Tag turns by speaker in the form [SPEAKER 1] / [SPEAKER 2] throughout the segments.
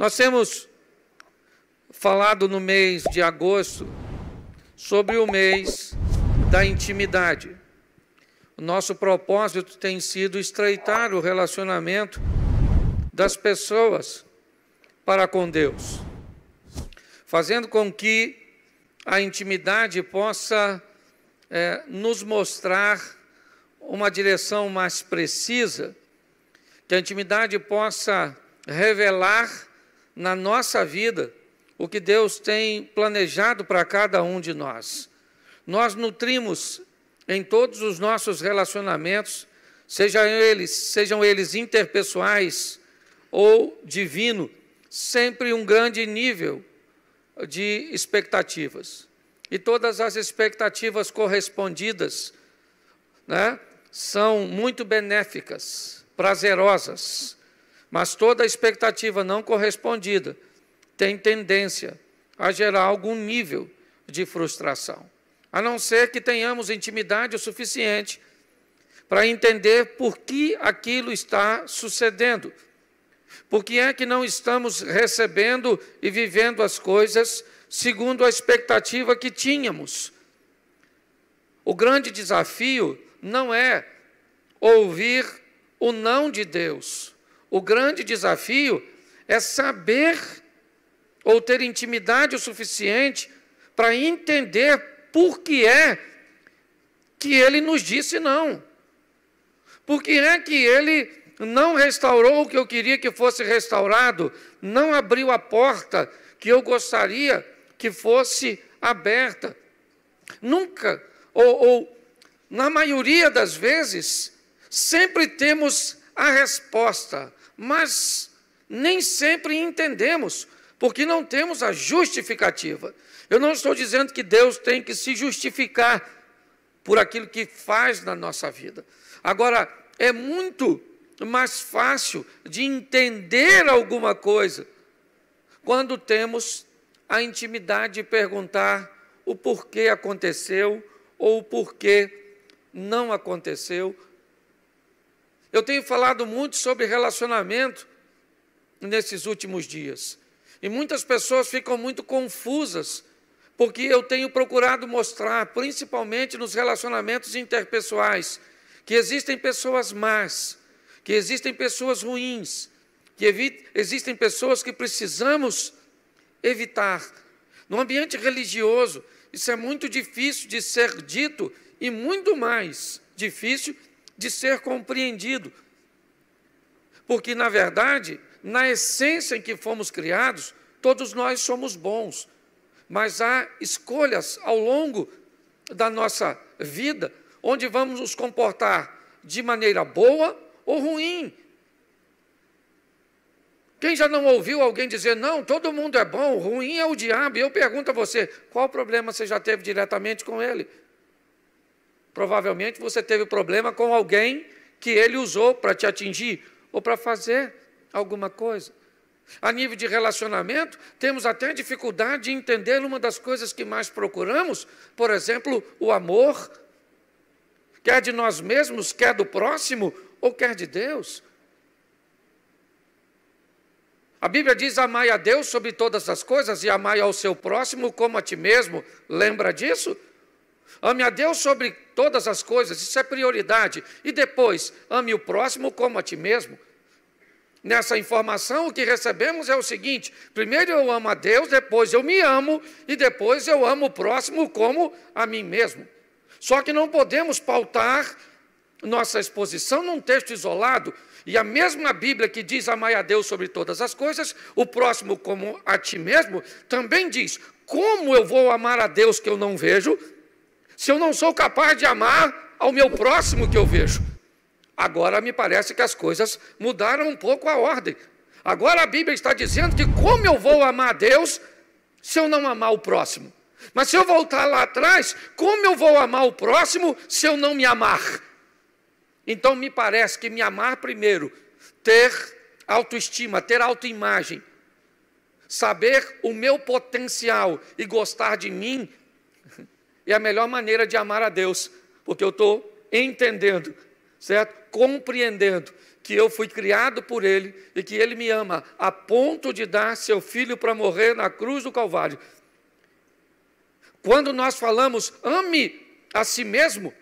[SPEAKER 1] Nós temos falado no mês de agosto sobre o mês da intimidade. O nosso propósito tem sido estreitar o relacionamento das pessoas para com Deus, fazendo com que a intimidade possa é, nos mostrar uma direção mais precisa, que a intimidade possa revelar na nossa vida o que Deus tem planejado para cada um de nós. Nós nutrimos em todos os nossos relacionamentos, sejam eles, sejam eles interpessoais ou divino, sempre um grande nível de expectativas. E todas as expectativas correspondidas né, são muito benéficas, prazerosas mas toda expectativa não correspondida tem tendência a gerar algum nível de frustração, a não ser que tenhamos intimidade o suficiente para entender por que aquilo está sucedendo, por que é que não estamos recebendo e vivendo as coisas segundo a expectativa que tínhamos. O grande desafio não é ouvir o não de Deus, o grande desafio é saber ou ter intimidade o suficiente para entender por que é que ele nos disse não. Por que é que ele não restaurou o que eu queria que fosse restaurado, não abriu a porta que eu gostaria que fosse aberta. Nunca, ou, ou na maioria das vezes, sempre temos a resposta, mas nem sempre entendemos, porque não temos a justificativa. Eu não estou dizendo que Deus tem que se justificar por aquilo que faz na nossa vida. Agora, é muito mais fácil de entender alguma coisa quando temos a intimidade de perguntar o porquê aconteceu ou o porquê não aconteceu, eu tenho falado muito sobre relacionamento nesses últimos dias. E muitas pessoas ficam muito confusas, porque eu tenho procurado mostrar, principalmente nos relacionamentos interpessoais, que existem pessoas más, que existem pessoas ruins, que existem pessoas que precisamos evitar. No ambiente religioso, isso é muito difícil de ser dito e muito mais difícil de ser compreendido. Porque, na verdade, na essência em que fomos criados, todos nós somos bons, mas há escolhas ao longo da nossa vida onde vamos nos comportar de maneira boa ou ruim. Quem já não ouviu alguém dizer, não, todo mundo é bom, ruim é o diabo? E eu pergunto a você, qual problema você já teve diretamente com ele? Provavelmente você teve problema com alguém que ele usou para te atingir ou para fazer alguma coisa. A nível de relacionamento, temos até dificuldade de entender uma das coisas que mais procuramos, por exemplo, o amor, quer de nós mesmos, quer do próximo ou quer de Deus. A Bíblia diz: amai a Deus sobre todas as coisas e amai ao seu próximo como a ti mesmo. Lembra disso? Ame a Deus sobre todas as coisas, isso é prioridade. E depois, ame o próximo como a ti mesmo. Nessa informação, o que recebemos é o seguinte: primeiro eu amo a Deus, depois eu me amo, e depois eu amo o próximo como a mim mesmo. Só que não podemos pautar nossa exposição num texto isolado, e a mesma Bíblia que diz amar a Deus sobre todas as coisas, o próximo como a ti mesmo, também diz: como eu vou amar a Deus que eu não vejo, se eu não sou capaz de amar ao meu próximo que eu vejo? Agora me parece que as coisas mudaram um pouco a ordem. Agora a Bíblia está dizendo que como eu vou amar a Deus se eu não amar o próximo? Mas se eu voltar lá atrás, como eu vou amar o próximo se eu não me amar? Então me parece que me amar primeiro, ter autoestima, ter autoimagem, saber o meu potencial e gostar de mim é a melhor maneira de amar a Deus, porque eu estou entendendo, certo? Compreendendo que eu fui criado por Ele e que Ele me ama a ponto de dar seu filho para morrer na cruz do Calvário. Quando nós falamos ame a si mesmo,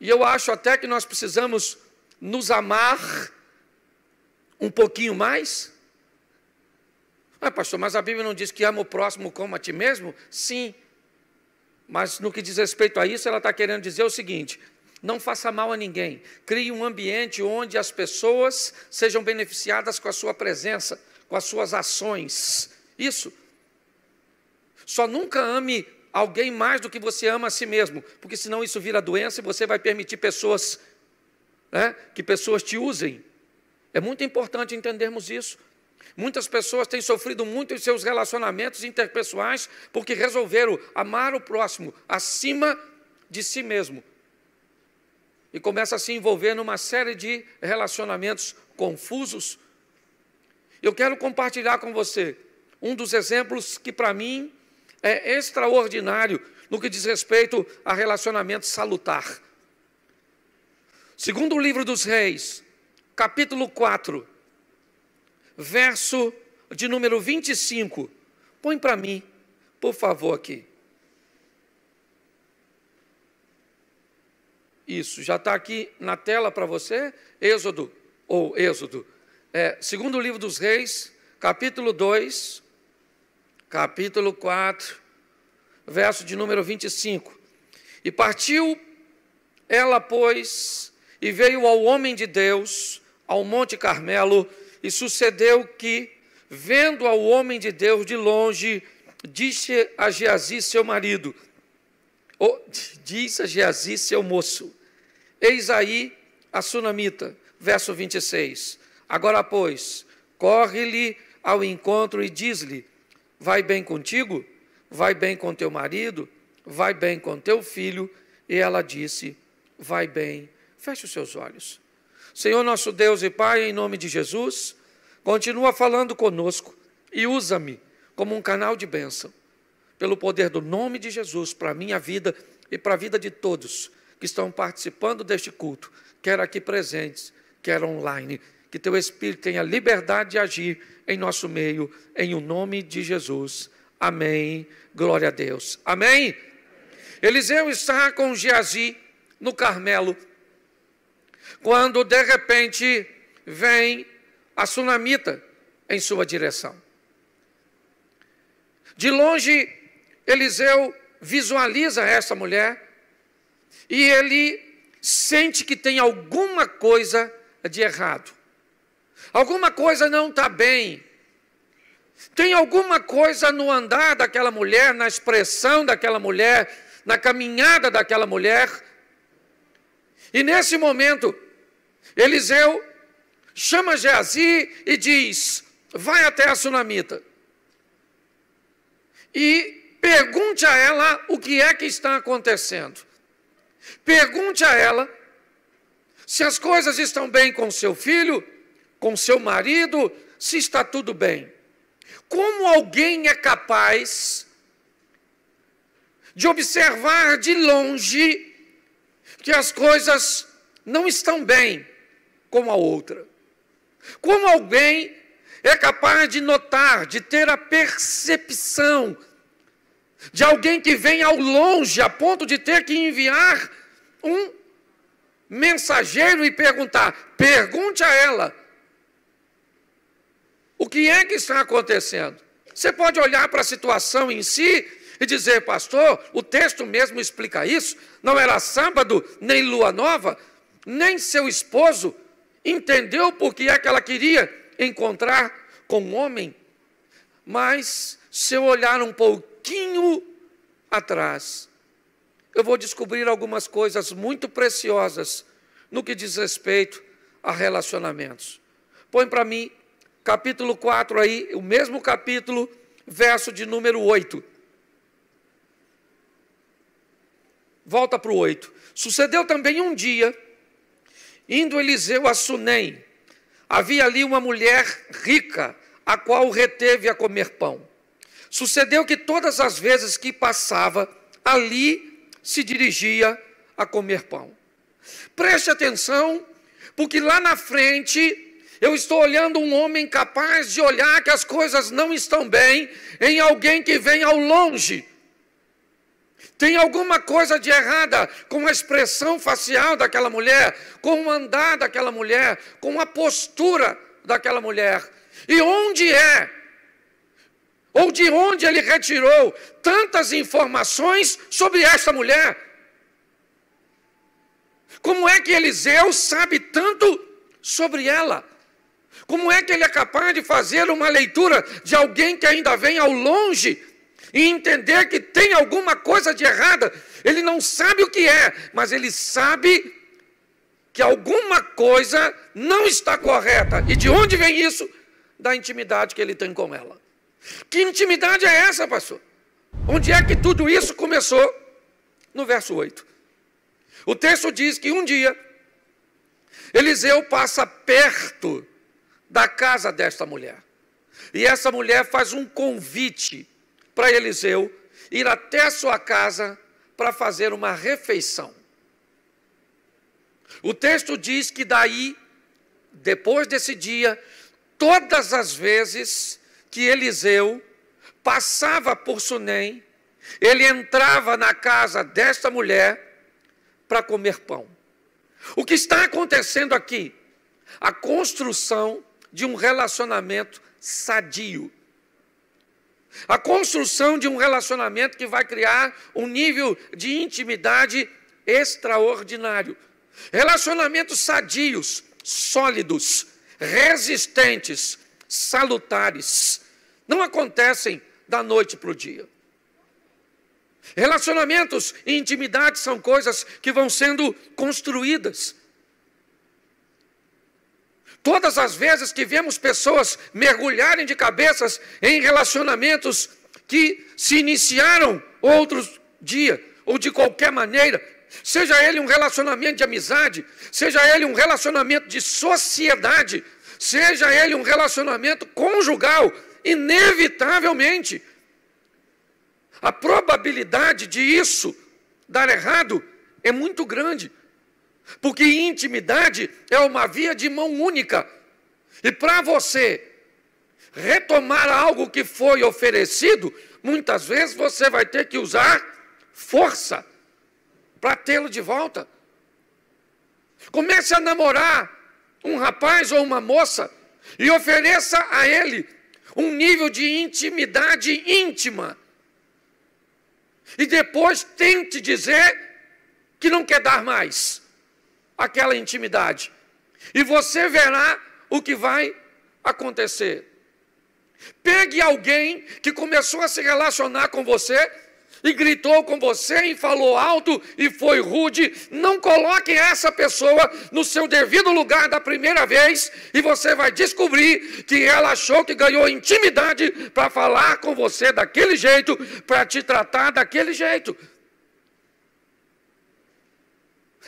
[SPEAKER 1] e eu acho até que nós precisamos nos amar um pouquinho mais. Ah, pastor, mas a Bíblia não diz que ama o próximo como a ti mesmo? Sim, mas no que diz respeito a isso, ela está querendo dizer o seguinte: não faça mal a ninguém. Crie um ambiente onde as pessoas sejam beneficiadas com a sua presença, com as suas ações. Isso. Só nunca ame alguém mais do que você ama a si mesmo, porque senão isso vira doença e você vai permitir pessoas, né, que pessoas te usem. É muito importante entendermos isso. Muitas pessoas têm sofrido muito em seus relacionamentos interpessoais porque resolveram amar o próximo acima de si mesmo. E começa a se envolver numa série de relacionamentos confusos. Eu quero compartilhar com você um dos exemplos que para mim é extraordinário no que diz respeito a relacionamento salutar. Segundo o livro dos Reis, capítulo 4, verso de número 25. Põe para mim, por favor, aqui. Isso, já está aqui na tela para você, Êxodo, ou Êxodo, é, segundo livro dos reis, capítulo 2, capítulo 4, verso de número 25. E partiu ela, pois, e veio ao homem de Deus, ao Monte Carmelo, e sucedeu que, vendo ao homem de Deus de longe, disse a Geazi seu marido, ou, diz a Geazi seu moço, eis aí a sunamita, verso 26, agora pois, corre-lhe ao encontro e diz-lhe, vai bem contigo? Vai bem com teu marido? Vai bem com teu filho? E ela disse, vai bem, feche os seus olhos. Senhor nosso Deus e Pai, em nome de Jesus, continua falando conosco e usa-me como um canal de bênção, pelo poder do nome de Jesus, para a minha vida e para a vida de todos que estão participando deste culto, quer aqui presentes, quer online. Que teu Espírito tenha liberdade de agir em nosso meio, em o nome de Jesus. Amém. Glória a Deus. Amém. Eliseu está com Geazi no Carmelo quando de repente vem a tsunamita em sua direção. De longe, Eliseu visualiza essa mulher e ele sente que tem alguma coisa de errado. Alguma coisa não está bem. Tem alguma coisa no andar daquela mulher, na expressão daquela mulher, na caminhada daquela mulher. E nesse momento, Eliseu chama Geazi e diz: Vai até a sunamita e pergunte a ela o que é que está acontecendo. Pergunte a ela se as coisas estão bem com seu filho, com seu marido, se está tudo bem. Como alguém é capaz de observar de longe que as coisas não estão bem como a outra. Como alguém é capaz de notar, de ter a percepção de alguém que vem ao longe a ponto de ter que enviar um mensageiro e perguntar: pergunte a ela o que é que está acontecendo. Você pode olhar para a situação em si e dizer, pastor, o texto mesmo explica isso. Não era sábado, nem lua nova, nem seu esposo entendeu por que é que ela queria encontrar com o homem, mas se eu olhar um pouquinho atrás, eu vou descobrir algumas coisas muito preciosas no que diz respeito a relacionamentos. Põe para mim capítulo 4 aí, o mesmo capítulo, verso de número 8. Volta para o 8. Sucedeu também um dia Indo Eliseu a Sunem, havia ali uma mulher rica, a qual reteve a comer pão. Sucedeu que todas as vezes que passava, ali se dirigia a comer pão. Preste atenção, porque lá na frente eu estou olhando um homem capaz de olhar que as coisas não estão bem em alguém que vem ao longe tem alguma coisa de errada com a expressão facial daquela mulher, com o andar daquela mulher, com a postura daquela mulher. E onde é? Ou de onde ele retirou tantas informações sobre esta mulher? Como é que Eliseu sabe tanto sobre ela? Como é que ele é capaz de fazer uma leitura de alguém que ainda vem ao longe e entender que tem alguma coisa de errada. Ele não sabe o que é, mas ele sabe que alguma coisa não está correta. E de onde vem isso? Da intimidade que ele tem com ela. Que intimidade é essa, pastor? Onde é que tudo isso começou? No verso 8. O texto diz que um dia Eliseu passa perto da casa desta mulher. E essa mulher faz um convite para Eliseu ir até a sua casa para fazer uma refeição. O texto diz que daí, depois desse dia, todas as vezes que Eliseu passava por Sunem, ele entrava na casa desta mulher para comer pão. O que está acontecendo aqui? A construção de um relacionamento sadio. A construção de um relacionamento que vai criar um nível de intimidade extraordinário. Relacionamentos sadios, sólidos, resistentes, salutares, não acontecem da noite para o dia. Relacionamentos e intimidade são coisas que vão sendo construídas. Todas as vezes que vemos pessoas mergulharem de cabeças em relacionamentos que se iniciaram outros dia ou de qualquer maneira, seja ele um relacionamento de amizade, seja ele um relacionamento de sociedade, seja ele um relacionamento conjugal, inevitavelmente a probabilidade de isso dar errado é muito grande. Porque intimidade é uma via de mão única. E para você retomar algo que foi oferecido, muitas vezes você vai ter que usar força para tê-lo de volta. Comece a namorar um rapaz ou uma moça e ofereça a ele um nível de intimidade íntima. E depois tente dizer que não quer dar mais aquela intimidade. E você verá o que vai acontecer. Pegue alguém que começou a se relacionar com você e gritou com você e falou alto e foi rude. Não coloque essa pessoa no seu devido lugar da primeira vez e você vai descobrir que ela achou que ganhou intimidade para falar com você daquele jeito, para te tratar daquele jeito.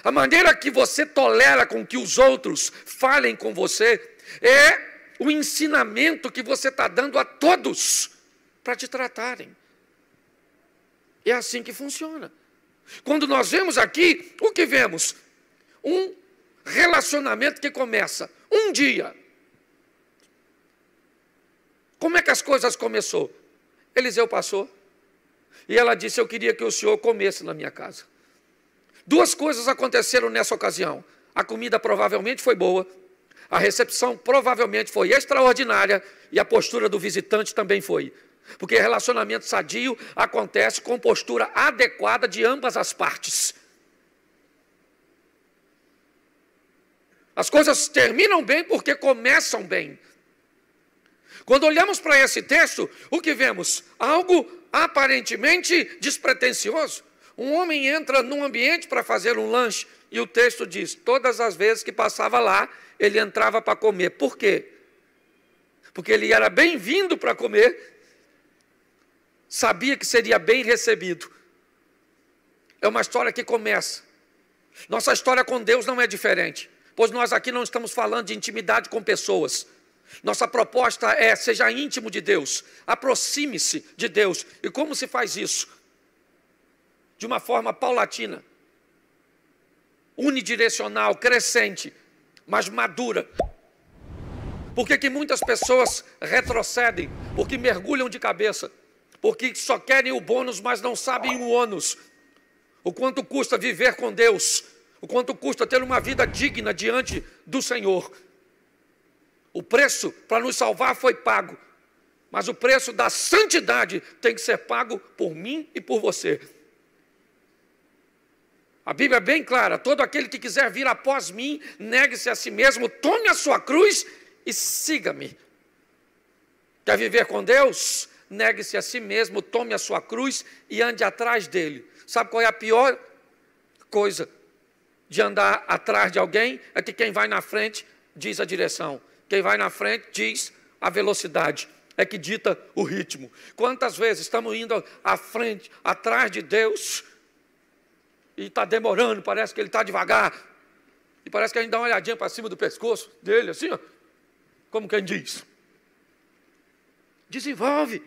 [SPEAKER 1] A maneira que você tolera com que os outros falem com você é o ensinamento que você está dando a todos para te tratarem. É assim que funciona. Quando nós vemos aqui, o que vemos? Um relacionamento que começa um dia. Como é que as coisas começou? Eliseu passou e ela disse: Eu queria que o senhor comesse na minha casa. Duas coisas aconteceram nessa ocasião. A comida provavelmente foi boa, a recepção provavelmente foi extraordinária e a postura do visitante também foi. Porque relacionamento sadio acontece com postura adequada de ambas as partes. As coisas terminam bem porque começam bem. Quando olhamos para esse texto, o que vemos? Algo aparentemente despretensioso. Um homem entra num ambiente para fazer um lanche e o texto diz: todas as vezes que passava lá, ele entrava para comer. Por quê? Porque ele era bem-vindo para comer, sabia que seria bem recebido. É uma história que começa. Nossa história com Deus não é diferente, pois nós aqui não estamos falando de intimidade com pessoas. Nossa proposta é: seja íntimo de Deus, aproxime-se de Deus. E como se faz isso? de uma forma paulatina, unidirecional, crescente, mas madura. Por que, que muitas pessoas retrocedem? Porque mergulham de cabeça. Porque só querem o bônus, mas não sabem o ônus. O quanto custa viver com Deus. O quanto custa ter uma vida digna diante do Senhor. O preço para nos salvar foi pago. Mas o preço da santidade tem que ser pago por mim e por você. A Bíblia é bem clara: todo aquele que quiser vir após mim, negue-se a si mesmo, tome a sua cruz e siga-me. Quer viver com Deus? Negue-se a si mesmo, tome a sua cruz e ande atrás dele. Sabe qual é a pior coisa de andar atrás de alguém? É que quem vai na frente diz a direção, quem vai na frente diz a velocidade é que dita o ritmo. Quantas vezes estamos indo à frente, atrás de Deus, e está demorando, parece que ele está devagar. E parece que a gente dá uma olhadinha para cima do pescoço dele, assim, ó, como quem diz. Desenvolve.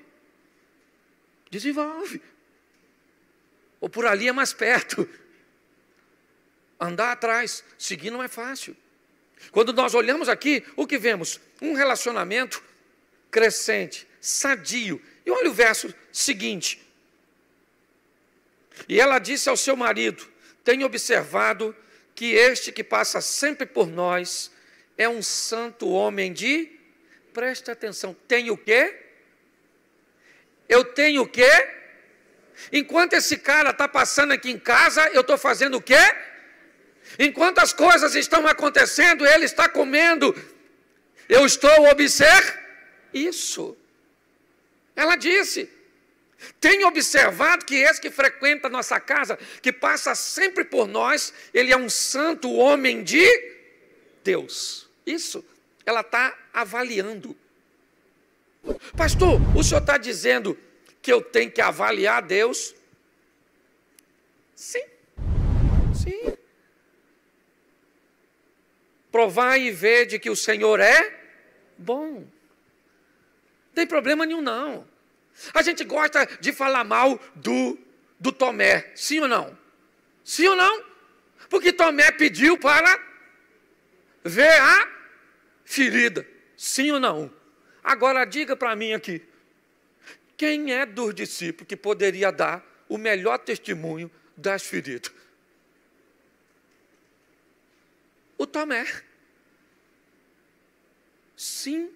[SPEAKER 1] Desenvolve. Ou por ali é mais perto. Andar atrás, seguir não é fácil. Quando nós olhamos aqui, o que vemos? Um relacionamento crescente, sadio. E olha o verso seguinte: e ela disse ao seu marido: Tenho observado que este que passa sempre por nós é um santo homem de. preste atenção, tem o quê? Eu tenho o quê? Enquanto esse cara está passando aqui em casa, eu estou fazendo o quê? Enquanto as coisas estão acontecendo, ele está comendo, eu estou observando isso. Ela disse: tem observado que esse que frequenta nossa casa, que passa sempre por nós, ele é um santo homem de Deus. Isso ela está avaliando. Pastor, o senhor está dizendo que eu tenho que avaliar Deus? Sim, sim. Provar e ver de que o Senhor é bom. Não tem problema nenhum, não. A gente gosta de falar mal do, do Tomé, sim ou não? Sim ou não? Porque Tomé pediu para ver a ferida, sim ou não? Agora diga para mim aqui: quem é dos discípulos que poderia dar o melhor testemunho das feridas? O Tomé. Sim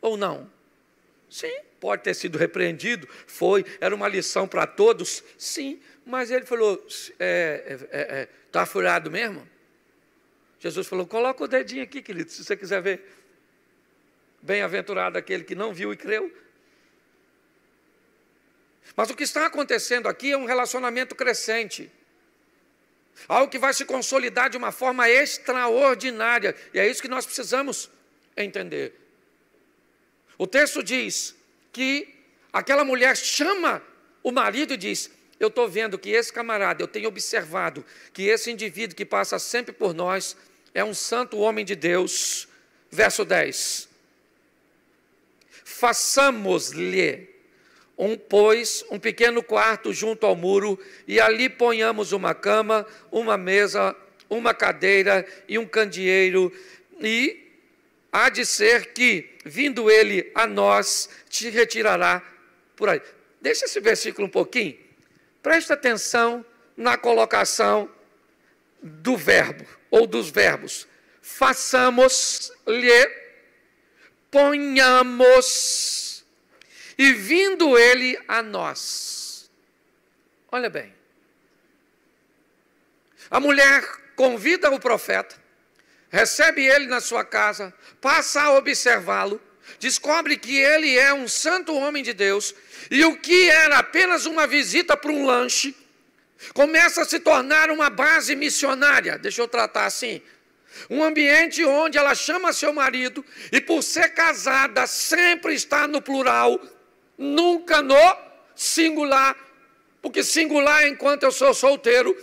[SPEAKER 1] ou não? Sim pode ter sido repreendido? Foi. Era uma lição para todos? Sim. Mas ele falou: está é, é, é, é tá furado mesmo? Jesus falou: coloca o dedinho aqui, querido, se você quiser ver. Bem-aventurado aquele que não viu e creu. Mas o que está acontecendo aqui é um relacionamento crescente. Algo que vai se consolidar de uma forma extraordinária. E é isso que nós precisamos entender. O texto diz que aquela mulher chama o marido e diz: Eu estou vendo que esse camarada, eu tenho observado que esse indivíduo que passa sempre por nós é um santo homem de Deus. Verso 10: Façamos-lhe um, pois, um pequeno quarto junto ao muro, e ali ponhamos uma cama, uma mesa, uma cadeira e um candeeiro, e há de ser que, vindo ele a nós, te retirará por aí. Deixa esse versículo um pouquinho. Presta atenção na colocação do verbo ou dos verbos. Façamos-lhe, ponhamos, e vindo ele a nós. Olha bem. A mulher convida o profeta recebe ele na sua casa, passa a observá-lo, descobre que ele é um santo homem de Deus, e o que era apenas uma visita para um lanche, começa a se tornar uma base missionária. Deixa eu tratar assim. Um ambiente onde ela chama seu marido e, por ser casada, sempre está no plural, nunca no singular, porque singular enquanto eu sou solteiro.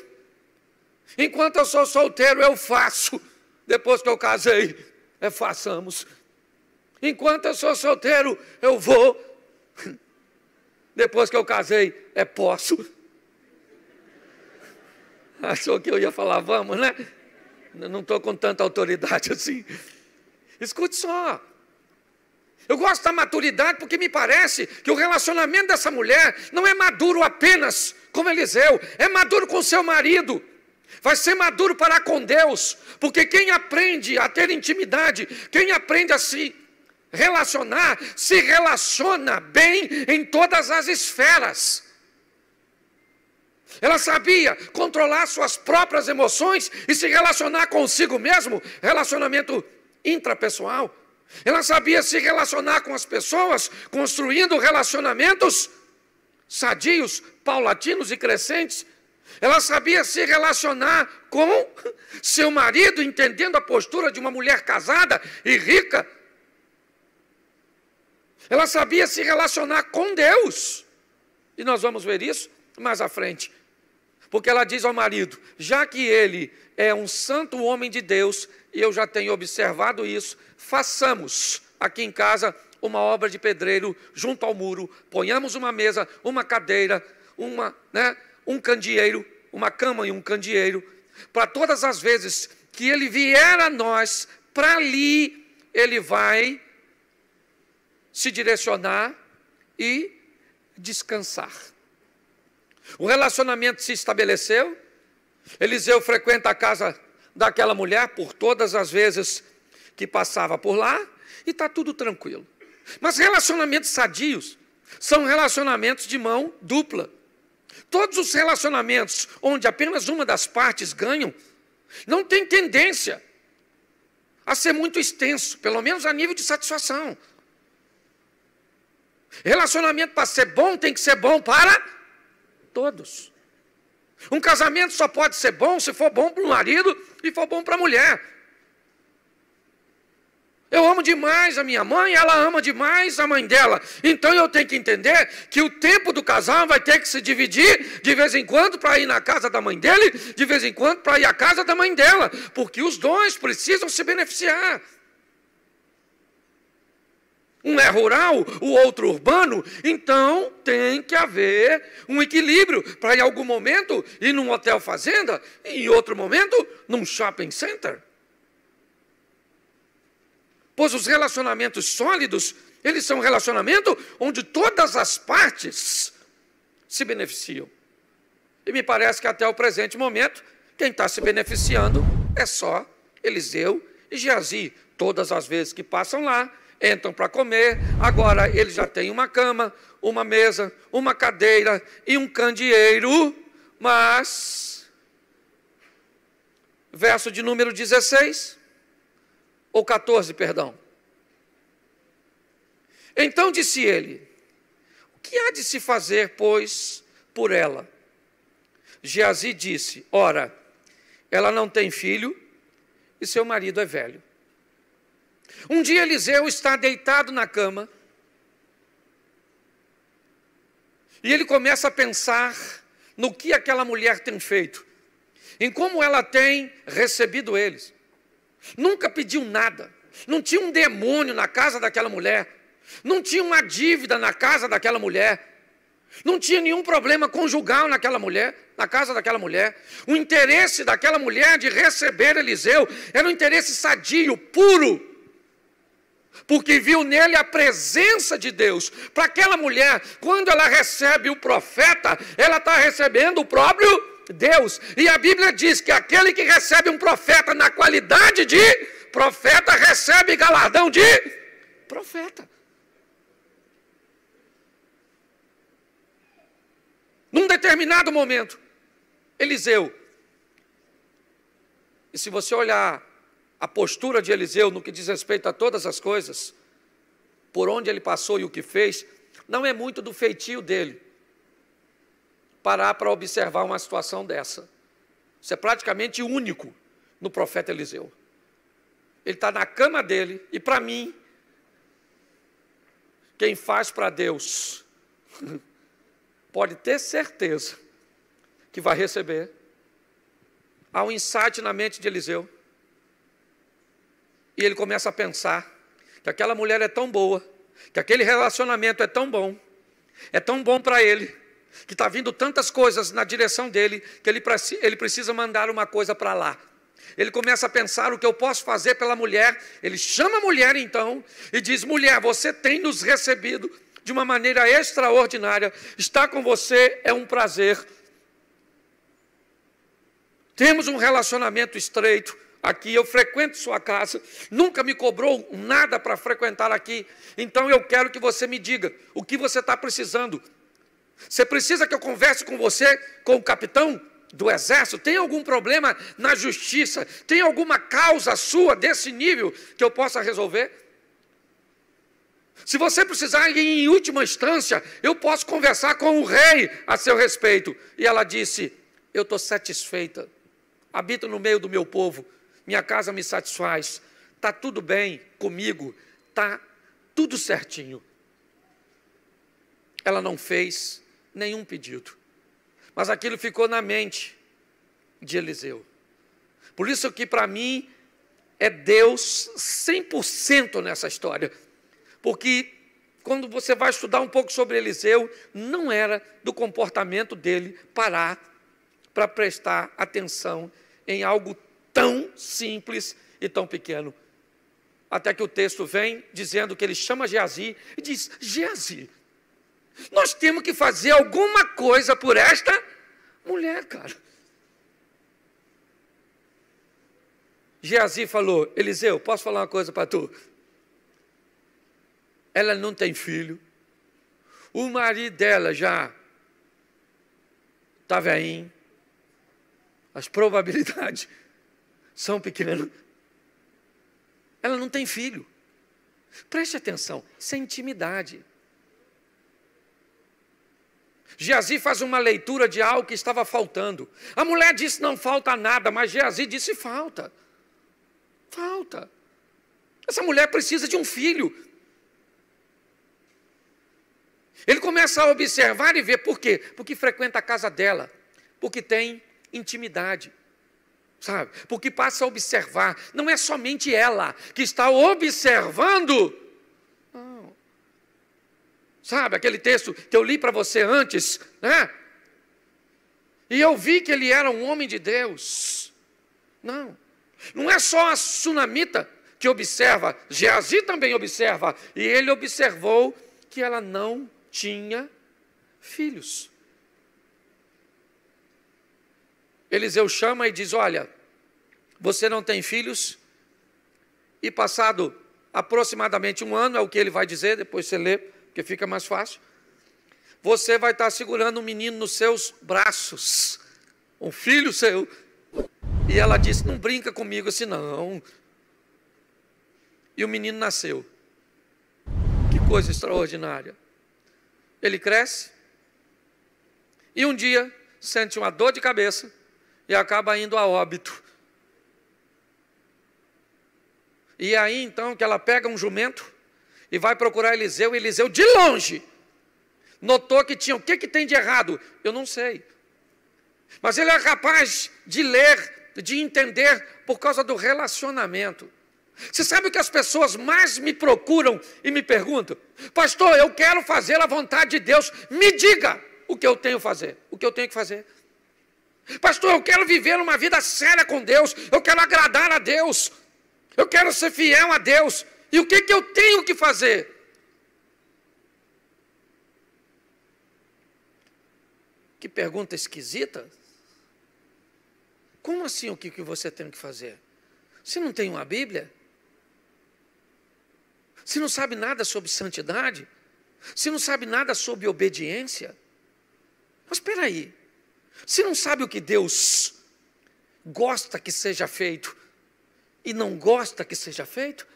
[SPEAKER 1] Enquanto eu sou solteiro, eu faço depois que eu casei, é façamos. Enquanto eu sou solteiro, eu vou. Depois que eu casei, é posso. Achou que eu ia falar, vamos, né? Eu não estou com tanta autoridade assim. Escute só. Eu gosto da maturidade porque me parece que o relacionamento dessa mulher não é maduro apenas como Eliseu, é maduro com seu marido. Vai ser maduro para com Deus, porque quem aprende a ter intimidade, quem aprende a se relacionar, se relaciona bem em todas as esferas. Ela sabia controlar suas próprias emoções e se relacionar consigo mesmo, relacionamento intrapessoal. Ela sabia se relacionar com as pessoas, construindo relacionamentos sadios, paulatinos e crescentes ela sabia se relacionar com seu marido, entendendo a postura de uma mulher casada e rica. Ela sabia se relacionar com Deus. E nós vamos ver isso mais à frente. Porque ela diz ao marido: já que ele é um santo homem de Deus, e eu já tenho observado isso, façamos aqui em casa uma obra de pedreiro junto ao muro, ponhamos uma mesa, uma cadeira, uma, né, um candeeiro, uma cama e um candeeiro, para todas as vezes que ele vier a nós, para ali ele vai se direcionar e descansar. O relacionamento se estabeleceu. Eliseu frequenta a casa daquela mulher por todas as vezes que passava por lá e está tudo tranquilo. Mas relacionamentos sadios são relacionamentos de mão dupla. Todos os relacionamentos onde apenas uma das partes ganham, não tem tendência a ser muito extenso, pelo menos a nível de satisfação. Relacionamento para ser bom tem que ser bom para todos. Um casamento só pode ser bom se for bom para o marido e for bom para a mulher. Eu amo demais a minha mãe, ela ama demais a mãe dela. Então eu tenho que entender que o tempo do casal vai ter que se dividir de vez em quando para ir na casa da mãe dele, de vez em quando para ir à casa da mãe dela, porque os dois precisam se beneficiar. Um é rural, o outro urbano, então tem que haver um equilíbrio para em algum momento ir num hotel fazenda e em outro momento num shopping center. Pois os relacionamentos sólidos, eles são um relacionamento onde todas as partes se beneficiam. E me parece que até o presente momento, quem está se beneficiando é só Eliseu e Geazi. Todas as vezes que passam lá, entram para comer, agora eles já têm uma cama, uma mesa, uma cadeira e um candeeiro, mas. Verso de número 16 ou 14, perdão. Então disse ele: O que há de se fazer, pois, por ela? Geazi disse: Ora, ela não tem filho e seu marido é velho. Um dia Eliseu está deitado na cama e ele começa a pensar no que aquela mulher tem feito, em como ela tem recebido eles. Nunca pediu nada. Não tinha um demônio na casa daquela mulher. Não tinha uma dívida na casa daquela mulher. Não tinha nenhum problema conjugal naquela mulher, na casa daquela mulher. O interesse daquela mulher de receber Eliseu era um interesse sadio, puro. Porque viu nele a presença de Deus. Para aquela mulher, quando ela recebe o profeta, ela está recebendo o próprio Deus. E a Bíblia diz que aquele que recebe um profeta na qualidade de profeta recebe galardão de profeta. Num determinado momento, Eliseu. E se você olhar a postura de Eliseu no que diz respeito a todas as coisas, por onde ele passou e o que fez, não é muito do feitio dele parar para observar uma situação dessa. Isso é praticamente único no profeta Eliseu. Ele está na cama dele, e para mim, quem faz para Deus pode ter certeza que vai receber. Há um insight na mente de Eliseu. E ele começa a pensar que aquela mulher é tão boa, que aquele relacionamento é tão bom, é tão bom para ele, que está vindo tantas coisas na direção dele, que ele, ele precisa mandar uma coisa para lá. Ele começa a pensar o que eu posso fazer pela mulher. Ele chama a mulher então e diz: Mulher, você tem nos recebido de uma maneira extraordinária. Estar com você é um prazer. Temos um relacionamento estreito aqui. Eu frequento sua casa. Nunca me cobrou nada para frequentar aqui. Então eu quero que você me diga o que você está precisando você precisa que eu converse com você, com o capitão do exército? Tem algum problema na justiça? Tem alguma causa sua desse nível que eu possa resolver? Se você precisar, em última instância, eu posso conversar com o rei a seu respeito. E ela disse: Eu estou satisfeita, habito no meio do meu povo, minha casa me satisfaz, está tudo bem comigo, está tudo certinho. Ela não fez nenhum pedido. Mas aquilo ficou na mente de Eliseu. Por isso que para mim é Deus 100% nessa história. Porque quando você vai estudar um pouco sobre Eliseu, não era do comportamento dele parar para prestar atenção em algo tão simples e tão pequeno. Até que o texto vem dizendo que ele chama Geazi e diz: Geazi, nós temos que fazer alguma coisa por esta mulher, cara. Geazi falou: Eliseu, posso falar uma coisa para tu? Ela não tem filho. O marido dela já está aí. As probabilidades são pequenas. Ela não tem filho. Preste atenção, isso é intimidade. Geazi faz uma leitura de algo que estava faltando. A mulher disse não falta nada, mas Geazi disse falta. Falta. Essa mulher precisa de um filho. Ele começa a observar e ver por quê? Porque frequenta a casa dela, porque tem intimidade. Sabe? Porque passa a observar, não é somente ela que está observando sabe? Aquele texto que eu li para você antes, né? E eu vi que ele era um homem de Deus. Não. Não é só a sunamita que observa, Geazi também observa, e ele observou que ela não tinha filhos. Eliseu chama e diz: Olha, você não tem filhos, e passado aproximadamente um ano, é o que ele vai dizer, depois você lê, porque fica mais fácil. Você vai estar segurando um menino nos seus braços, um filho seu. E ela disse: Não brinca comigo assim, não. E o menino nasceu. Que coisa extraordinária. Ele cresce. E um dia sente uma dor de cabeça e acaba indo a óbito. E é aí então que ela pega um jumento e vai procurar Eliseu, e Eliseu de longe notou que tinha o que, que tem de errado? Eu não sei. Mas ele é capaz de ler, de entender por causa do relacionamento. Você sabe o que as pessoas mais me procuram e me perguntam? Pastor, eu quero fazer a vontade de Deus. Me diga o que eu tenho que fazer, o que eu tenho que fazer. Pastor, eu quero viver uma vida séria com Deus, eu quero agradar a Deus, eu quero ser fiel a Deus. E o que, que eu tenho que fazer? Que pergunta esquisita. Como assim o que, que você tem que fazer? Você não tem uma Bíblia? Você não sabe nada sobre santidade? Você não sabe nada sobre obediência? Mas espera aí. Você não sabe o que Deus gosta que seja feito e não gosta que seja feito?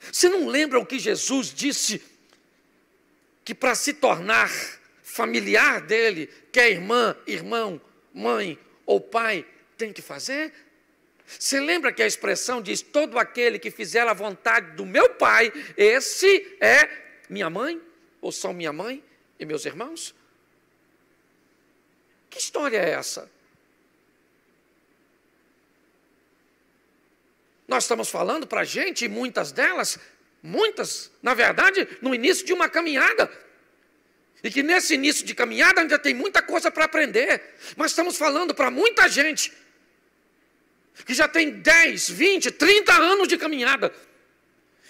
[SPEAKER 1] Você não lembra o que Jesus disse que para se tornar familiar dele, que é irmã, irmão, mãe ou pai, tem que fazer? Você lembra que a expressão diz: todo aquele que fizer a vontade do meu pai, esse é minha mãe, ou são minha mãe e meus irmãos? Que história é essa? Nós estamos falando para a gente, e muitas delas, muitas, na verdade, no início de uma caminhada. E que nesse início de caminhada ainda tem muita coisa para aprender. Mas estamos falando para muita gente que já tem 10, 20, 30 anos de caminhada.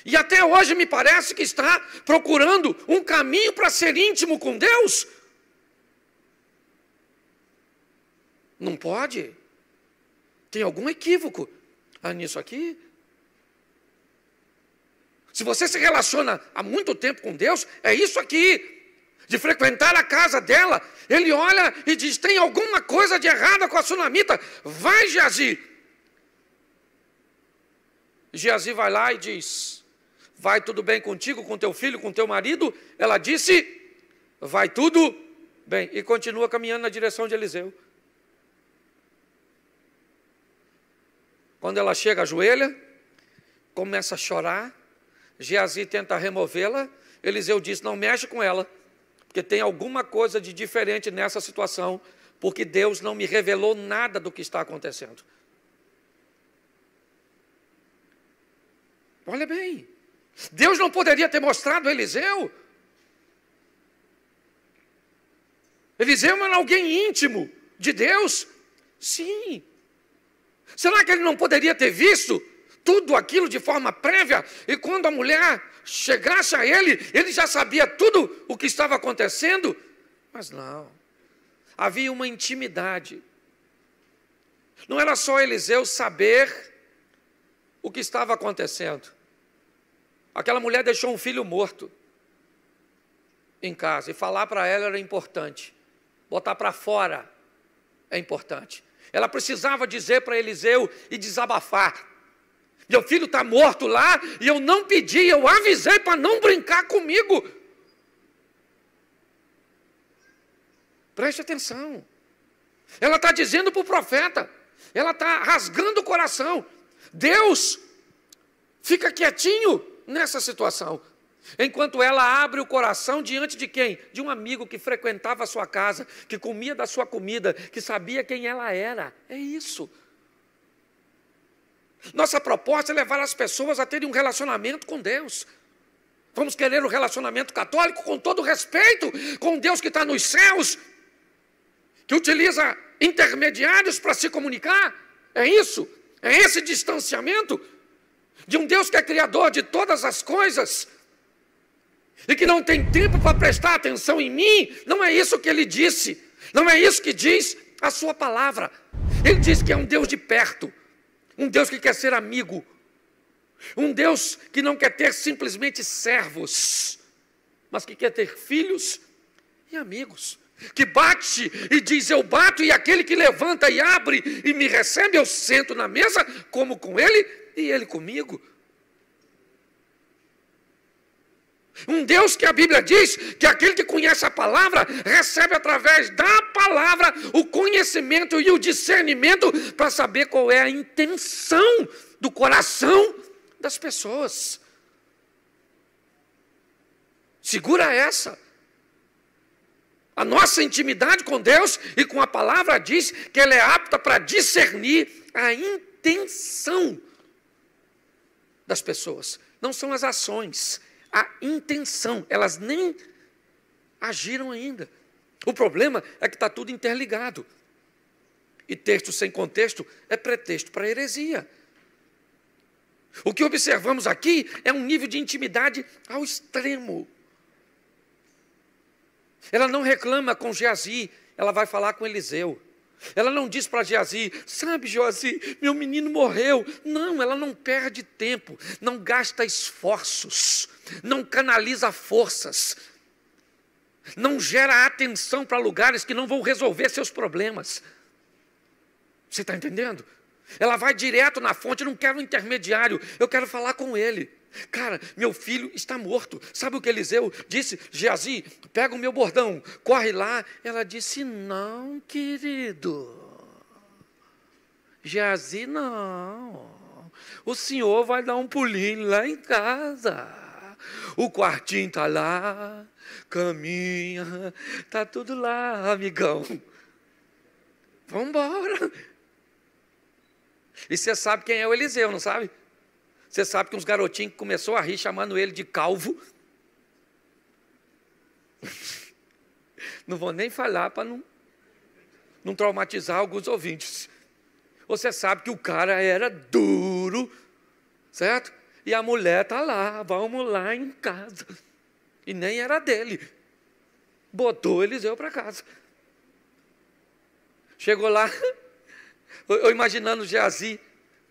[SPEAKER 1] E até hoje me parece que está procurando um caminho para ser íntimo com Deus. Não pode. Tem algum equívoco. Ah, nisso aqui? Se você se relaciona há muito tempo com Deus, é isso aqui. De frequentar a casa dela, ele olha e diz: tem alguma coisa de errada com a sunamita, vai Geazi. Geazi vai lá e diz: vai tudo bem contigo, com teu filho, com teu marido? Ela disse: vai tudo bem. E continua caminhando na direção de Eliseu. Quando ela chega, ajoelha, começa a chorar. Geazi tenta removê-la. Eliseu diz: Não mexe com ela, porque tem alguma coisa de diferente nessa situação, porque Deus não me revelou nada do que está acontecendo. Olha bem, Deus não poderia ter mostrado a Eliseu. Eliseu era é alguém íntimo de Deus. Sim, Será que ele não poderia ter visto tudo aquilo de forma prévia? E quando a mulher chegasse a ele, ele já sabia tudo o que estava acontecendo? Mas não. Havia uma intimidade. Não era só Eliseu saber o que estava acontecendo. Aquela mulher deixou um filho morto em casa e falar para ela era importante. Botar para fora é importante. Ela precisava dizer para Eliseu e desabafar. Meu filho está morto lá e eu não pedi, eu avisei para não brincar comigo. Preste atenção. Ela está dizendo para o profeta, ela está rasgando o coração. Deus fica quietinho nessa situação. Enquanto ela abre o coração diante de quem? De um amigo que frequentava a sua casa, que comia da sua comida, que sabia quem ela era. É isso. Nossa proposta é levar as pessoas a terem um relacionamento com Deus. Vamos querer o um relacionamento católico com todo respeito, com Deus que está nos céus, que utiliza intermediários para se comunicar. É isso? É esse distanciamento de um Deus que é criador de todas as coisas e que não tem tempo para prestar atenção em mim, não é isso que ele disse, não é isso que diz a sua palavra. Ele diz que é um Deus de perto, um Deus que quer ser amigo, um Deus que não quer ter simplesmente servos, mas que quer ter filhos e amigos. Que bate e diz: Eu bato, e aquele que levanta e abre e me recebe, eu sento na mesa, como com ele e ele comigo. Um Deus que a Bíblia diz que aquele que conhece a palavra recebe através da palavra o conhecimento e o discernimento para saber qual é a intenção do coração das pessoas. Segura essa. A nossa intimidade com Deus e com a palavra diz que ela é apta para discernir a intenção das pessoas, não são as ações a intenção, elas nem agiram ainda. O problema é que está tudo interligado. E texto sem contexto é pretexto para heresia. O que observamos aqui é um nível de intimidade ao extremo. Ela não reclama com Geazi, ela vai falar com Eliseu. Ela não diz para Geazi, sabe, Geazi, meu menino morreu. Não, ela não perde tempo, não gasta esforços, não canaliza forças, não gera atenção para lugares que não vão resolver seus problemas. Você está entendendo? Ela vai direto na fonte, não quero um intermediário, eu quero falar com ele. Cara, meu filho está morto. Sabe o que Eliseu disse? Geazi, pega o meu bordão, corre lá. Ela disse: Não, querido. Geazi, não. O senhor vai dar um pulinho lá em casa. O quartinho está lá, caminha, tá tudo lá, amigão. Vamos embora. E você sabe quem é o Eliseu, não sabe? Você sabe que uns garotinhos começou a rir chamando ele de calvo. Não vou nem falar para não, não traumatizar alguns ouvintes. Você sabe que o cara era duro, certo? E a mulher tá lá, vamos lá em casa. E nem era dele. Botou Eliseu para casa. Chegou lá, eu imaginando Geazi,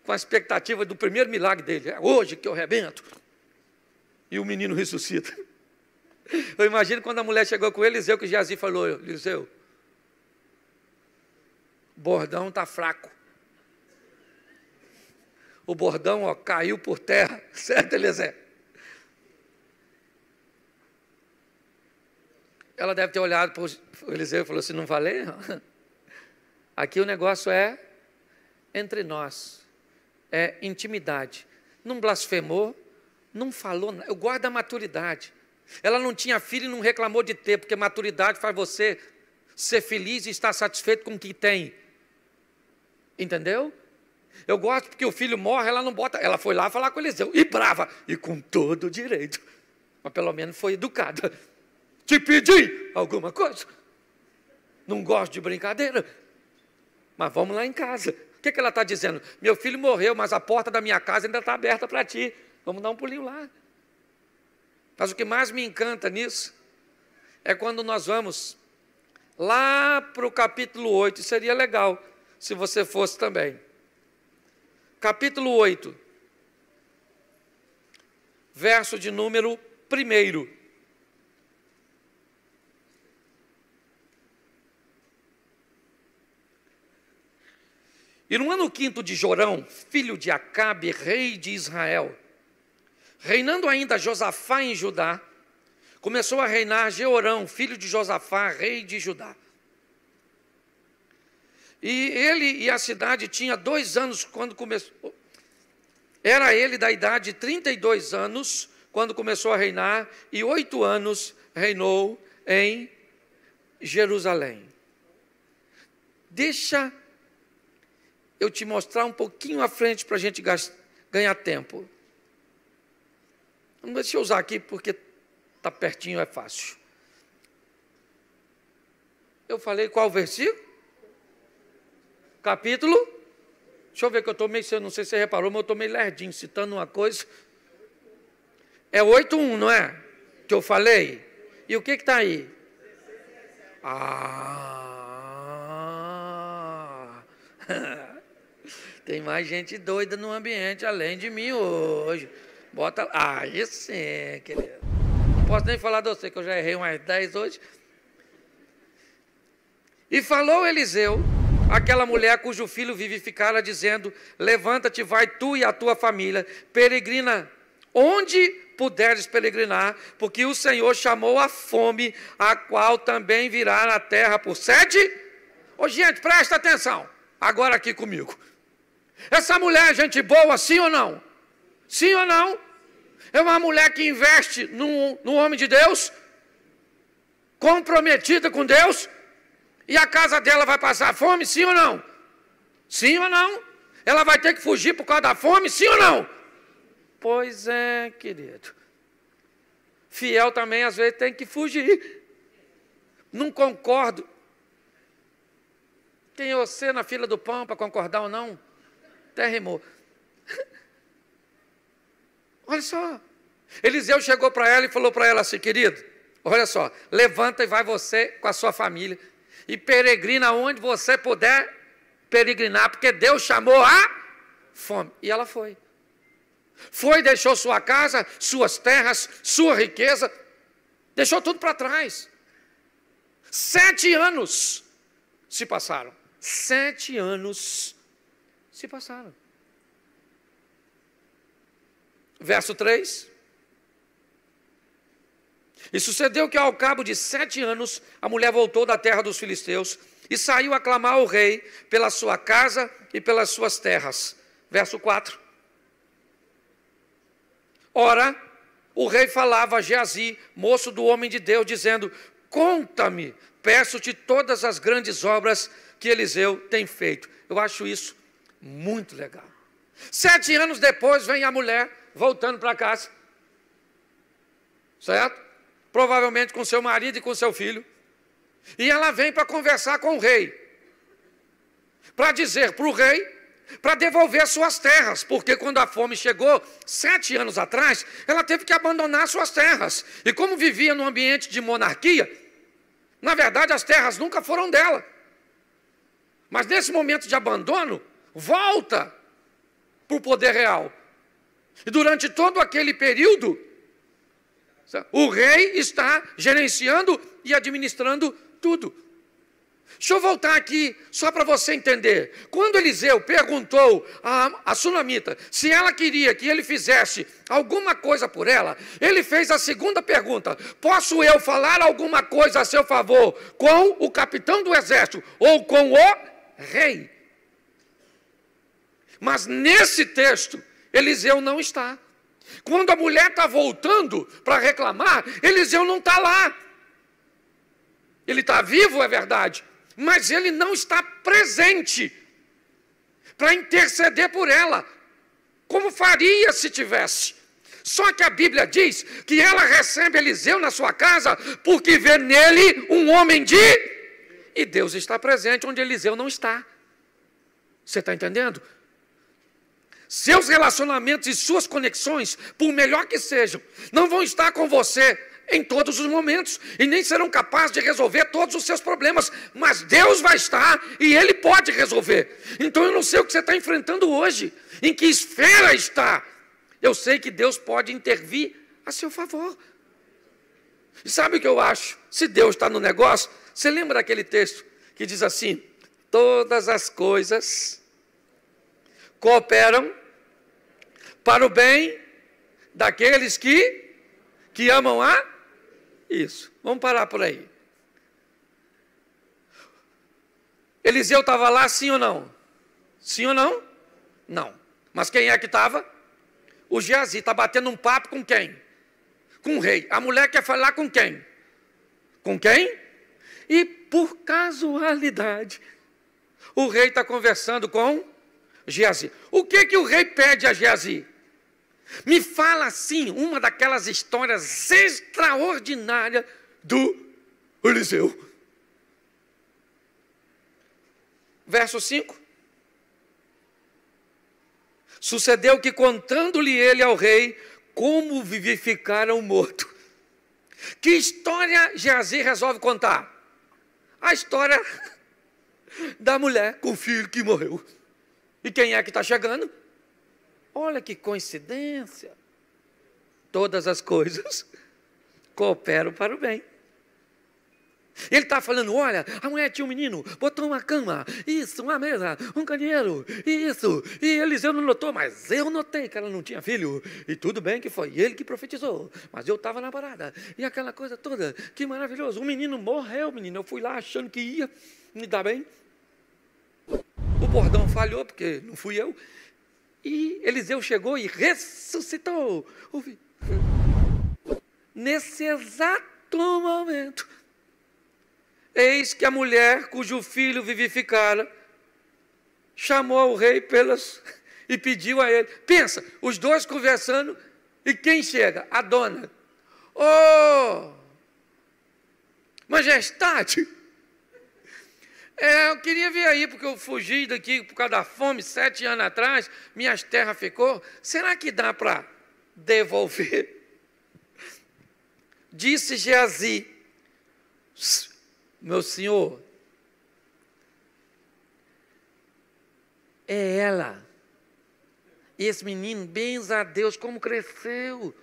[SPEAKER 1] com a expectativa do primeiro milagre dele. É hoje que eu rebento. E o menino ressuscita. Eu imagino quando a mulher chegou com Eliseu, que Geazi falou, Eliseu, o bordão está fraco. O bordão ó, caiu por terra, certo, Eliseu? Ela deve ter olhado para o Eliseu e falou assim, não valeu? Aqui o negócio é entre nós é, intimidade. Não blasfemou, não falou, eu guardo a maturidade. Ela não tinha filho e não reclamou de ter, porque maturidade faz você ser feliz e estar satisfeito com o que tem. Entendeu? Eu gosto porque o filho morre, ela não bota. Ela foi lá falar com Eliseu, e brava, e com todo direito. Mas pelo menos foi educada. Te pedi alguma coisa. Não gosto de brincadeira. Mas vamos lá em casa. O que, que ela está dizendo? Meu filho morreu, mas a porta da minha casa ainda está aberta para ti. Vamos dar um pulinho lá. Mas o que mais me encanta nisso é quando nós vamos lá para o capítulo 8. Seria legal se você fosse também. Capítulo 8, verso de número 1. E é no ano quinto de Jorão, filho de Acabe, rei de Israel, reinando ainda Josafá em Judá, começou a reinar Jeorão, filho de Josafá, rei de Judá. E ele e a cidade tinha dois anos quando começou. Era ele da idade de 32 anos quando começou a reinar, e oito anos reinou em Jerusalém. Deixa eu te mostrar um pouquinho à frente para a gente ganhar tempo. Deixa eu usar aqui porque está pertinho, é fácil. Eu falei qual versículo? Capítulo? Deixa eu ver que eu estou meio, não sei se você reparou, mas eu tomei lerdinho, citando uma coisa. É 8.1, não é? Que eu falei? E o que está aí? Ah! Tem mais gente doida no ambiente além de mim hoje. Bota. Ah, isso sim, querido. Não posso nem falar de você, que eu já errei umas 10 hoje. E falou Eliseu, aquela mulher cujo filho vivificara, dizendo: Levanta-te, vai tu e a tua família, peregrina onde puderes peregrinar, porque o Senhor chamou a fome, a qual também virá na terra por sete. Ô, gente, presta atenção, agora aqui comigo. Essa mulher é gente boa, sim ou não? Sim ou não? É uma mulher que investe no, no homem de Deus, comprometida com Deus, e a casa dela vai passar fome, sim ou não? Sim ou não? Ela vai ter que fugir por causa da fome, sim ou não? Pois é, querido. Fiel também às vezes tem que fugir. Não concordo. Quem é você na fila do pão para concordar ou não? até remou. Olha só. Eliseu chegou para ela e falou para ela assim: querido, olha só, levanta e vai você com a sua família e peregrina onde você puder peregrinar, porque Deus chamou a fome. E ela foi. Foi, deixou sua casa, suas terras, sua riqueza, deixou tudo para trás. Sete anos se passaram. Sete anos se passaram. Verso 3. E sucedeu que, ao cabo de sete anos, a mulher voltou da terra dos filisteus e saiu a clamar ao rei pela sua casa e pelas suas terras. Verso 4. Ora, o rei falava a Geazi, moço do homem de Deus, dizendo: Conta-me, peço-te todas as grandes obras que Eliseu tem feito. Eu acho isso muito legal. Sete anos depois vem a mulher voltando para casa. Certo? Provavelmente com seu marido e com seu filho. E ela vem para conversar com o rei. Para dizer para o rei para devolver suas terras, porque quando a fome chegou, sete anos atrás, ela teve que abandonar suas terras. E como vivia num ambiente de monarquia, na verdade as terras nunca foram dela. Mas nesse momento de abandono, volta para o poder real. E durante todo aquele período, o rei está gerenciando e administrando tudo. Deixa eu voltar aqui, só para você entender. Quando Eliseu perguntou à, à sunamita se ela queria que ele fizesse alguma coisa por ela, ele fez a segunda pergunta: Posso eu falar alguma coisa a seu favor com o capitão do exército ou com o rei? Mas nesse texto, Eliseu não está. Quando a mulher está voltando para reclamar, Eliseu não está lá. Ele está vivo, é verdade, mas ele não está presente para interceder por ela, como faria se tivesse. Só que a Bíblia diz que ela recebe Eliseu na sua casa porque vê nele um homem de. E Deus está presente onde Eliseu não está. Você está entendendo? Seus relacionamentos e suas conexões, por melhor que sejam, não vão estar com você em todos os momentos e nem serão capazes de resolver todos os seus problemas, mas Deus vai estar e Ele pode resolver. Então eu não sei o que você está enfrentando hoje, em que esfera está. Eu sei que Deus pode intervir a seu favor. E sabe o que eu acho? Se Deus está no negócio, você lembra daquele texto que diz assim: todas as coisas cooperam para o bem daqueles que, que amam a isso. Vamos parar por aí. Eliseu estava lá, sim ou não? Sim ou não? Não. Mas quem é que estava? O Geazi está batendo um papo com quem? Com o rei. A mulher quer falar com quem? Com quem? E por casualidade, o rei está conversando com Geazi. O que que o rei pede a Geazi? Me fala assim uma daquelas histórias extraordinárias do Eliseu. Verso 5. Sucedeu que, contando-lhe ele ao rei, como vivificaram o morto. Que história Geazi resolve contar? A história da mulher com o filho que morreu. E quem é que está chegando? Olha que coincidência! Todas as coisas cooperam para o bem. Ele está falando: olha, a mulher tinha um menino, botou uma cama, isso, uma mesa, um candeeiro, isso. E Eliseu não notou, mas eu notei que ela não tinha filho. E tudo bem que foi ele que profetizou, mas eu estava na parada. E aquela coisa toda, que maravilhoso. O menino morreu, menino. Eu fui lá achando que ia me dar bem, o bordão falhou, porque não fui eu, e Eliseu chegou e ressuscitou. Ouvi. Nesse exato momento, eis que a mulher cujo filho vivificara chamou o rei pelas e pediu a ele. Pensa, os dois conversando e quem chega? A dona. Oh! Majestade, é, eu queria vir aí, porque eu fugi daqui por causa da fome sete anos atrás, minhas terras ficou. Será que dá para devolver? Disse Geazi, meu senhor, é ela. E esse menino, bens a Deus, como cresceu.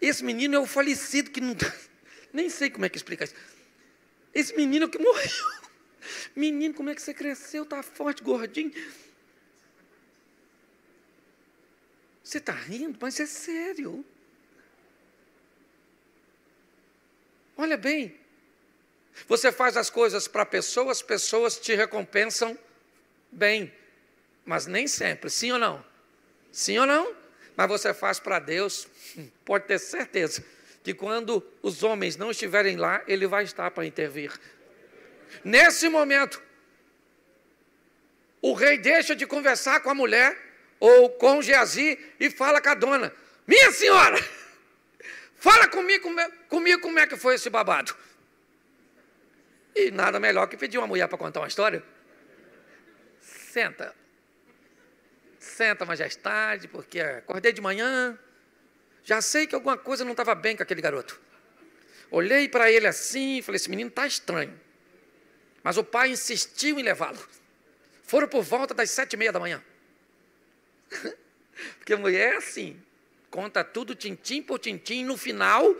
[SPEAKER 1] Esse menino é o falecido que não. Nem sei como é que explica isso. Esse menino que morreu. Menino, como é que você cresceu? Está forte, gordinho. Você está rindo, mas é sério. Olha bem. Você faz as coisas para pessoas, pessoas te recompensam bem, mas nem sempre, sim ou não? Sim ou não? Mas você faz para Deus, hum, pode ter certeza que quando os homens não estiverem lá, Ele vai estar para intervir. Nesse momento, o rei deixa de conversar com a mulher ou com Geazi e fala com a dona: Minha senhora, fala comigo, é, comigo como é que foi esse babado. E nada melhor que pedir uma mulher para contar uma história. Senta. Senta, majestade, porque acordei de manhã, já sei que alguma coisa não estava bem com aquele garoto. Olhei para ele assim e falei: esse menino está estranho. Mas o pai insistiu em levá-lo. Foram por volta das sete e meia da manhã. Porque mulher é assim, conta tudo tintim por tintim, no final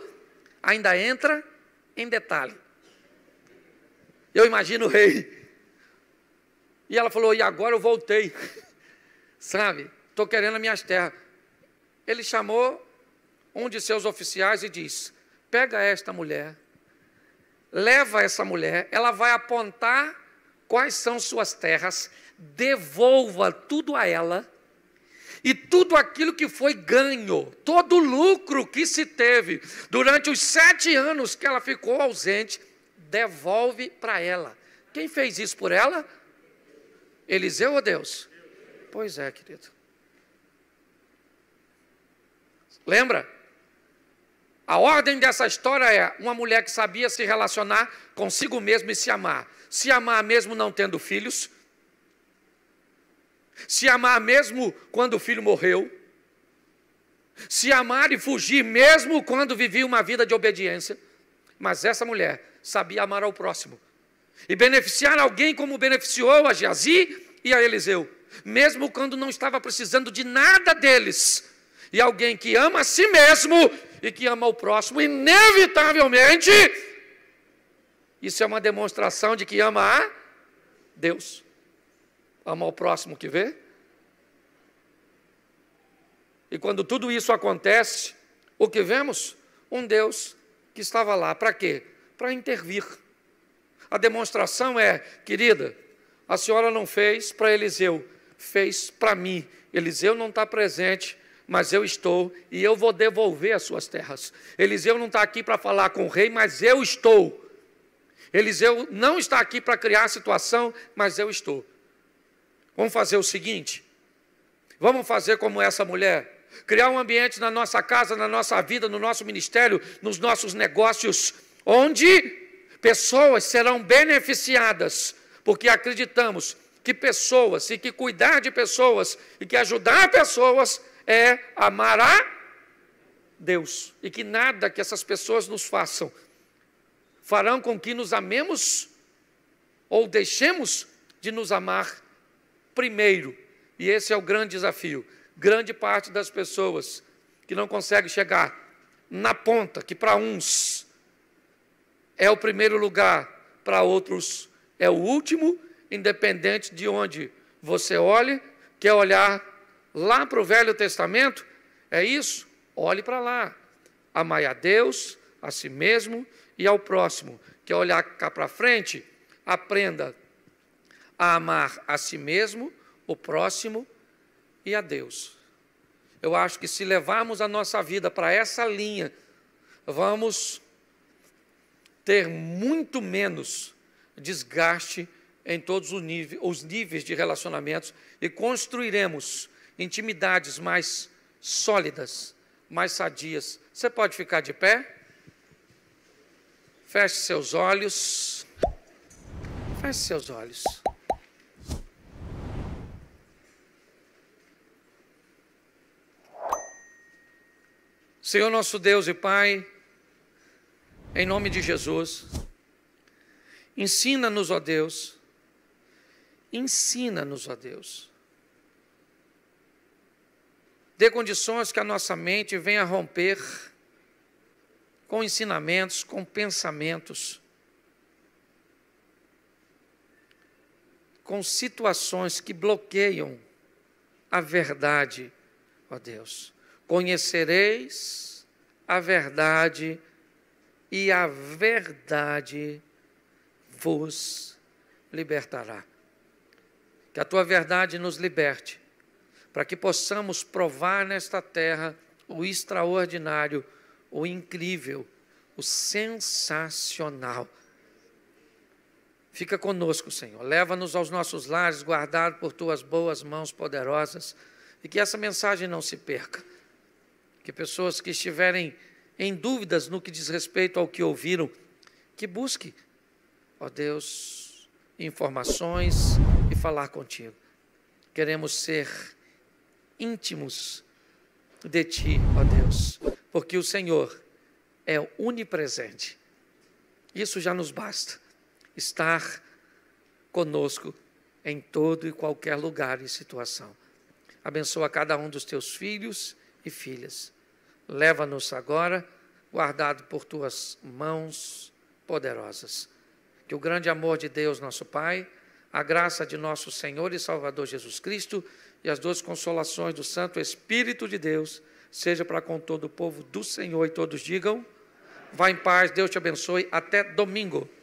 [SPEAKER 1] ainda entra em detalhe. Eu imagino o rei. E ela falou: E agora eu voltei. Sabe, estou querendo as minhas terras. Ele chamou um de seus oficiais e disse: Pega esta mulher leva essa mulher, ela vai apontar quais são suas terras, devolva tudo a ela e tudo aquilo que foi ganho, todo o lucro que se teve durante os sete anos que ela ficou ausente, devolve para ela. Quem fez isso por ela? Eliseu ou Deus? Pois é, querido. Lembra? A ordem dessa história é uma mulher que sabia se relacionar consigo mesma e se amar. Se amar mesmo não tendo filhos, se amar mesmo quando o filho morreu, se amar e fugir mesmo quando vivia uma vida de obediência. Mas essa mulher sabia amar ao próximo e beneficiar alguém como beneficiou a Geazi e a Eliseu, mesmo quando não estava precisando de nada deles e alguém que ama a si mesmo e que ama o próximo, inevitavelmente, isso é uma demonstração de que ama a Deus. Ama o próximo que vê. E quando tudo isso acontece, o que vemos? Um Deus que estava lá. Para quê? Para intervir. A demonstração é, querida, a senhora não fez para Eliseu, fez para mim. Eliseu não está presente, mas eu estou e eu vou devolver as suas terras. Eliseu não está aqui para falar com o rei, mas eu estou. Eliseu não está aqui para criar a situação, mas eu estou. Vamos fazer o seguinte: vamos fazer como essa mulher. Criar um ambiente na nossa casa, na nossa vida, no nosso ministério, nos nossos negócios, onde pessoas serão beneficiadas, porque acreditamos que pessoas e que cuidar de pessoas e que ajudar pessoas é amar a Deus. E que nada que essas pessoas nos façam farão com que nos amemos ou deixemos de nos amar primeiro. E esse é o grande desafio. Grande parte das pessoas que não conseguem chegar na ponta, que para uns é o primeiro lugar, para outros é o último, independente de onde você olhe, quer olhar lá para o Velho Testamento, é isso? Olhe para lá. Amai a Deus, a si mesmo e ao próximo. Quer olhar cá para frente? Aprenda a amar a si mesmo, o próximo e a Deus. Eu acho que se levarmos a nossa vida para essa linha, vamos ter muito menos desgaste em todos os níveis de relacionamentos e construiremos intimidades mais sólidas, mais sadias. Você pode ficar de pé? Feche seus olhos. Feche seus olhos. Senhor nosso Deus e Pai, em nome de Jesus, ensina-nos, ó Deus, ensina-nos, ó Deus Dê condições que a nossa mente venha romper com ensinamentos, com pensamentos, com situações que bloqueiam a verdade, ó Deus. Conhecereis a verdade e a verdade vos libertará. Que a tua verdade nos liberte para que possamos provar nesta terra o extraordinário, o incrível, o sensacional. Fica conosco, Senhor. Leva-nos aos nossos lares, guardado por tuas boas mãos poderosas, e que essa mensagem não se perca. Que pessoas que estiverem em dúvidas no que diz respeito ao que ouviram, que busque, ó Deus, informações e falar contigo. Queremos ser íntimos de ti, ó Deus, porque o Senhor é onipresente. Isso já nos basta. Estar conosco em todo e qualquer lugar e situação. Abençoa cada um dos teus filhos e filhas. Leva-nos agora, guardado por tuas mãos poderosas. Que o grande amor de Deus, nosso Pai, a graça de nosso Senhor e Salvador Jesus Cristo e as duas consolações do Santo Espírito de Deus seja para com todo o povo do Senhor e todos digam: Vá em paz, Deus te abençoe, até domingo.